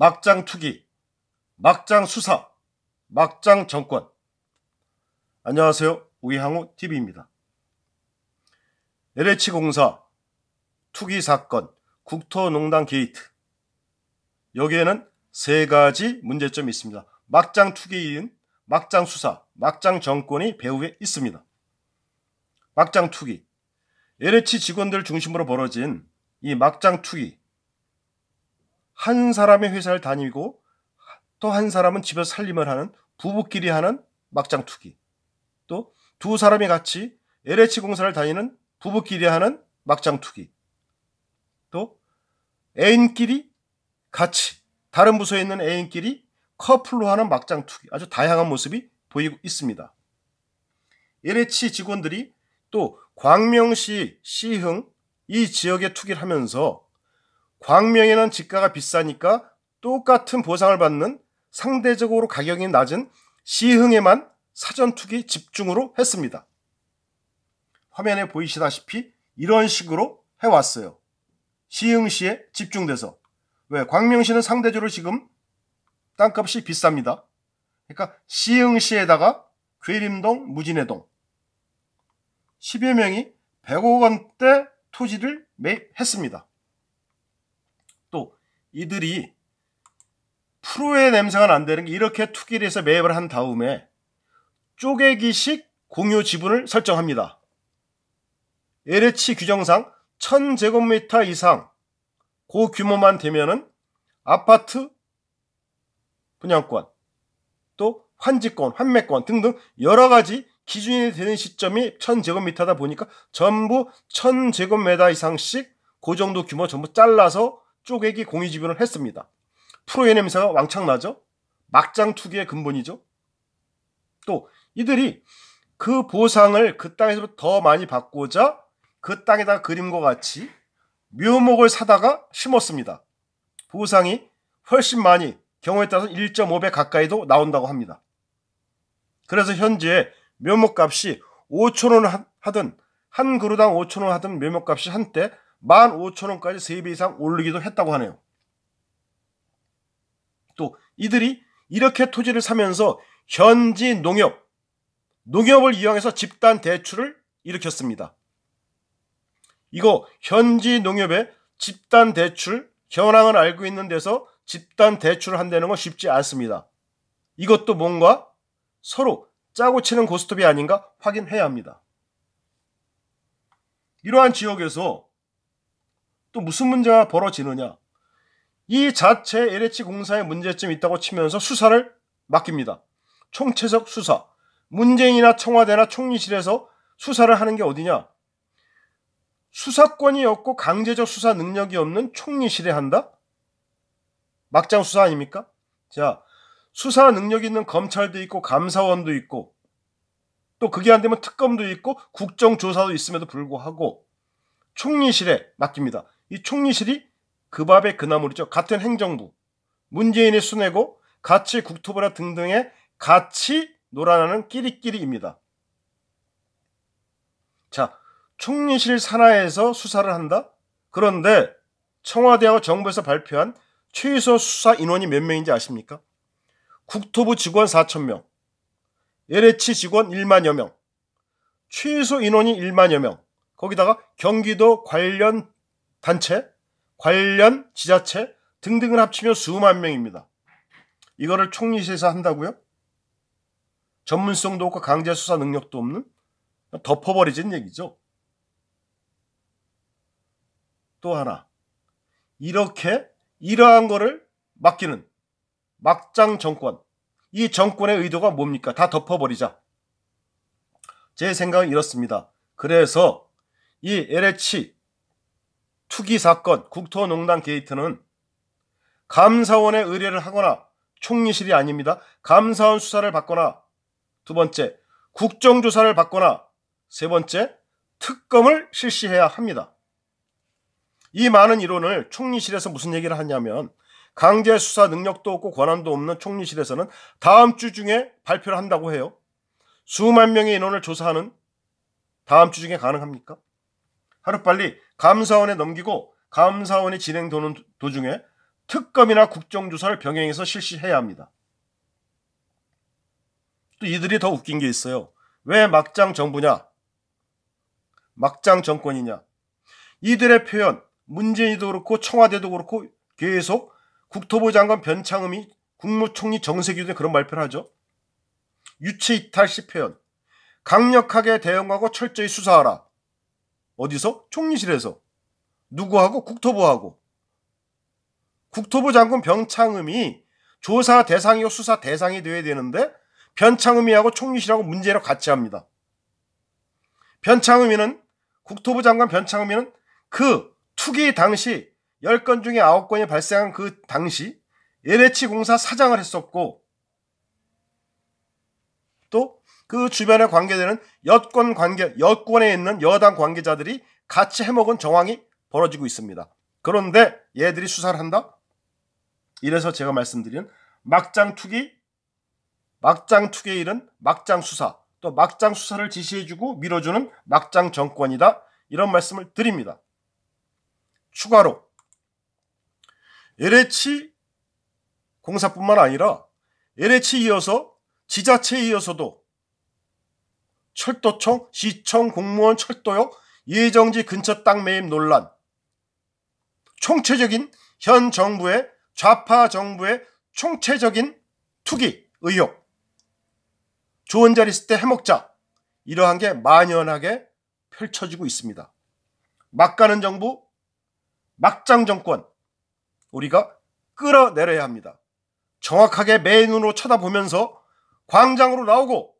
막장 투기, 막장 수사, 막장 정권. 안녕하세요. 우이항우 TV입니다. LH공사 투기 사건, 국토농단 게이트. 여기에는 세 가지 문제점이 있습니다. 막장 투기인 막장 수사, 막장 정권이 배후에 있습니다. 막장 투기. LH 직원들 중심으로 벌어진 이 막장 투기, 한 사람의 회사를 다니고 또 한 사람은 집에서 살림을 하는 부부끼리 하는 막장 투기. 또 두 사람이 같이 LH 공사를 다니는 부부끼리 하는 막장 투기. 또 애인끼리 같이 다른 부서에 있는 애인끼리 커플로 하는 막장 투기. 아주 다양한 모습이 보이고 있습니다. LH 직원들이 또 광명시 시흥 이 지역에 투기를 하면서 광명에는 집가가 비싸니까 똑같은 보상을 받는 상대적으로 가격이 낮은 시흥에만 사전 투기 집중으로 했습니다. 화면에 보이시다시피 이런 식으로 해왔어요. 시흥시에 집중돼서. 왜? 광명시는 상대적으로 지금 땅값이 비쌉니다. 그러니까 시흥시에다가 괴림동, 무진해동 10여 명이 100억 원대 토지를 매입했습니다. 이들이 프로의 냄새가 난다는 게 이렇게 투기를해서 매입을 한 다음에 쪼개기식 공유 지분을 설정합니다. LH 규정상 1000제곱미터 이상 고규모만 되면은 아파트 분양권 또 환지권, 환매권 등등 여러 가지 기준이 되는 시점이 1000제곱미터다 보니까 전부 1000제곱미터 이상씩 그 정도 규모 전부 잘라서 쪼개기 공유지분을 했습니다. 프로의 냄새가 왕창 나죠. 막장 투기의 근본이죠. 또 이들이 그 보상을 그 땅에서 더 많이 받고자 그 땅에다 그림과 같이 묘목을 사다가 심었습니다. 보상이 훨씬 많이 경우에 따라서 1.5배 가까이도 나온다고 합니다. 그래서 현재 묘목값이 5천원 하든 한 그루당 5천원 하던 묘목값이 한때 15,000원까지 3배 이상 오르기도 했다고 하네요. 또 이들이 이렇게 토지를 사면서 현지 농협, 농협을 이용해서 집단 대출을 일으켰습니다. 이거 현지 농협의 집단 대출 현황을 알고 있는 데서 집단 대출을 한다는 건 쉽지 않습니다. 이것도 뭔가 서로 짜고 치는 고스톱이 아닌가 확인해야 합니다. 이러한 지역에서 또 무슨 문제가 벌어지느냐. 이 자체 LH 공사의 문제점이 있다고 치면서 수사를 맡깁니다. 총체적 수사. 문재인이나 청와대나 총리실에서 수사를 하는 게 어디냐? 수사권이 없고 강제적 수사 능력이 없는 총리실에 한다? 막장 수사 아닙니까? 자, 수사 능력 있는 검찰도 있고 감사원도 있고 또 그게 안 되면 특검도 있고 국정조사도 있음에도 불구하고 총리실에 맡깁니다. 이 총리실이 그 밥의 그나물이죠. 같은 행정부, 문재인이 순뇌고 같이 국토부라 등등의 같이 놀아나는 끼리끼리입니다. 자, 총리실 산하에서 수사를 한다? 그런데 청와대하고 정부에서 발표한 최소 수사 인원이 몇 명인지 아십니까? 국토부 직원 4천명 LH 직원 1만여 명, 최소 인원이 1만여 명, 거기다가 경기도 관련 단체, 관련 지자체 등등을 합치면 수만 명입니다. 이거를 총리실에서 한다고요? 전문성도 없고 강제 수사 능력도 없는 덮어버리진 얘기죠. 또 하나 이렇게 이러한 거를 맡기는 막장 정권 이 정권의 의도가 뭡니까? 다 덮어버리자. 제 생각은 이렇습니다. 그래서 이 LH 투기 사건 국토농단 게이트는 감사원에 의뢰를 하거나 총리실이 아닙니다. 감사원 수사를 받거나 두 번째 국정조사를 받거나 세 번째 특검을 실시해야 합니다. 이 많은 이론을 총리실에서 무슨 얘기를 하냐면 강제 수사 능력도 없고 권한도 없는 총리실에서는 다음 주 중에 발표를 한다고 해요. 수만 명의 인원을 조사하는 다음 주 중에 가능합니까? 하루빨리 감사원에 넘기고 감사원이 진행되는 도중에 특검이나 국정조사를 병행해서 실시해야 합니다. 또 이들이 더 웃긴 게 있어요. 왜 막장 정부냐? 막장 정권이냐? 이들의 표현, 문재인도 그렇고 청와대도 그렇고 계속 국토부 장관 변창흠이 국무총리 정세균 등 그런 발표를 하죠. 유치 이탈 시 표현. 강력하게 대응하고 철저히 수사하라. 어디서? 총리실에서. 누구하고? 국토부하고. 국토부 장관 병창음이 조사 대상이고 수사 대상이 되어야 되는데 변창음이하고 총리실하고 문제를 같이 합니다. 변창음이는 국토부 장관 변창음이는 그 투기 당시 10건 중에 9건이 발생한 그 당시 LH공사 사장을 했었고 그 주변에 관계되는 여권 관계, 여권에 있는 여당 관계자들이 같이 해먹은 정황이 벌어지고 있습니다. 그런데 얘들이 수사를 한다? 이래서 제가 말씀드린 막장 투기, 막장 투기의 일은 막장 수사, 또 막장 수사를 지시해주고 밀어주는 막장 정권이다. 이런 말씀을 드립니다. 추가로 LH 공사뿐만 아니라 LH 이어서 지자체에 이어서도 철도청, 시청, 공무원, 철도역, 예정지 근처 땅 매입 논란. 총체적인 현 정부의 좌파 정부의 총체적인 투기 의혹. 좋은 자리 있을 때 해먹자. 이러한 게 만연하게 펼쳐지고 있습니다. 막가는 정부, 막장 정권. 우리가 끌어내려야 합니다. 정확하게 맨 눈으로 쳐다보면서 광장으로 나오고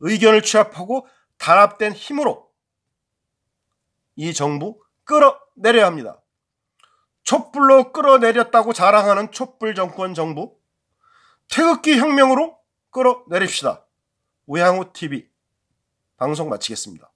의견을 취합하고 단합된 힘으로 이 정부 끌어내려야 합니다. 촛불로 끌어내렸다고 자랑하는 촛불 정권 정부 태극기 혁명으로 끌어내립시다. 우향우 TV 방송 마치겠습니다.